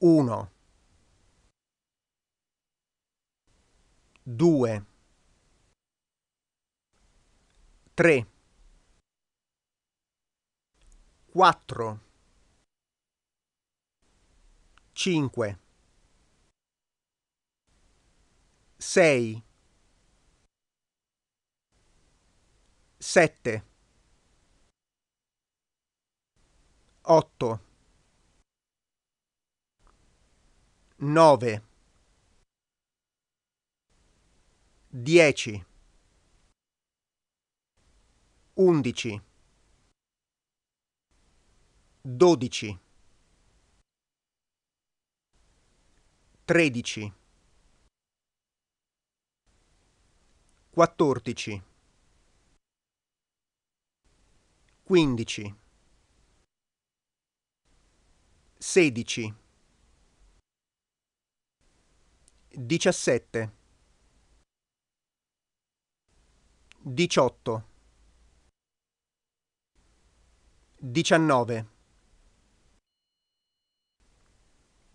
1 2 3 4 5 6 7 8 9 10 11 12 13 14 15 16 Diciassette. Diciotto. Diciannove.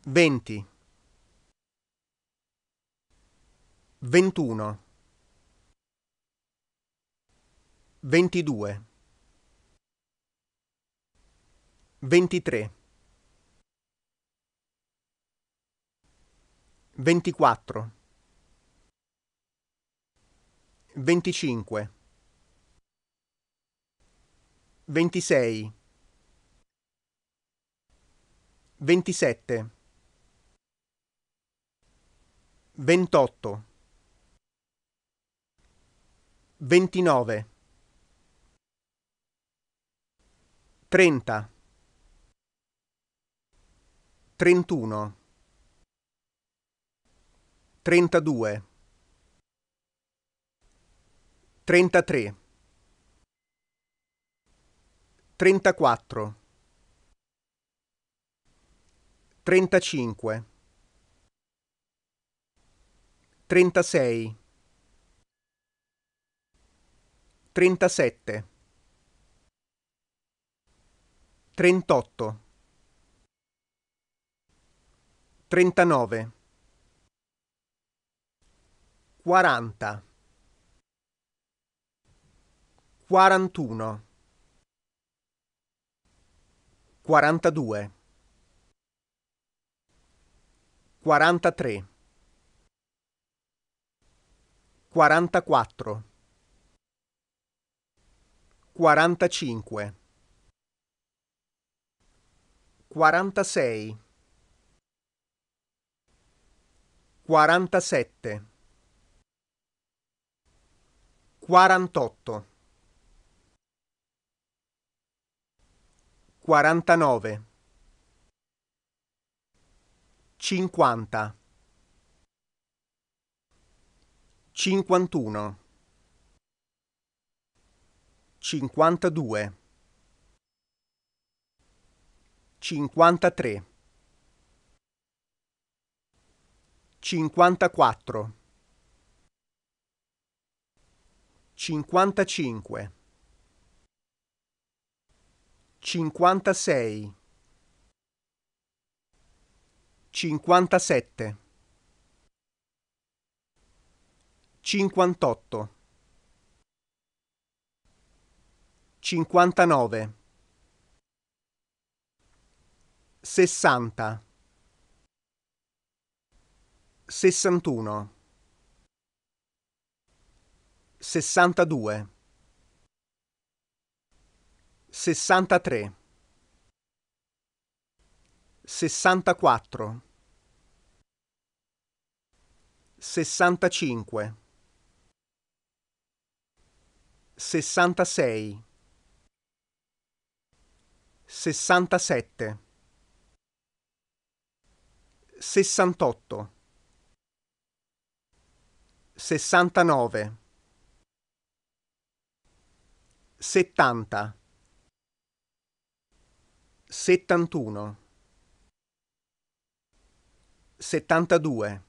Venti. Ventuno. Ventidue. Ventitré. 24 25 26 27 28 29 30 31 32 33 34 35 36 37 38 39 quaranta, quarantuno, quarantadue, quarantatré, quarantaquattro, quarantacinque, quarantasei, quarantasette Quarantotto. Quarantanove. Cinquanta. Cinquantuno. Cinquantadue. Cinquantatré. Cinquantaquattro. 55 56 57 58 59 60 61 sessantadue, sessantatré, sessantaquattro, sessantacinque, sessantasei, sessantasette, sessantotto. 69 settanta, settantuno, settantadue,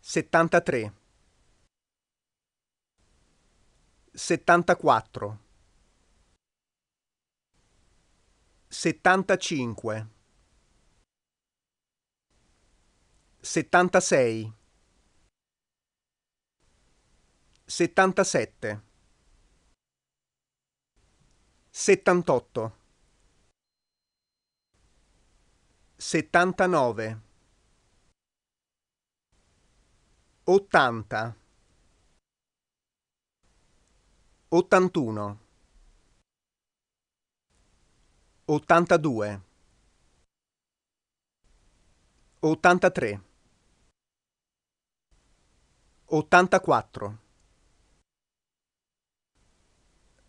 settantatré, settantaquattro, settantacinque, settantasei Settantasette. Settantotto. Settantanove. Ottanta. Ottantuno. Ottantadue. Ottantatré. Ottantaquattro.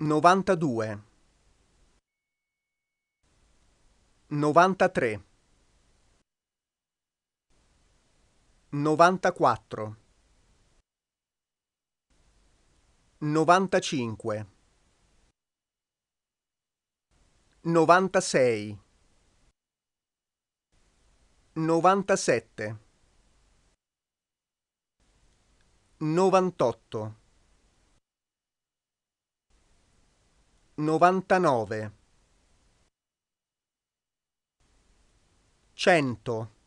Novantadue. Novantatré. Novantaquattro. Novantacinque. Novantasei. Novantasette. Novantotto. 99 100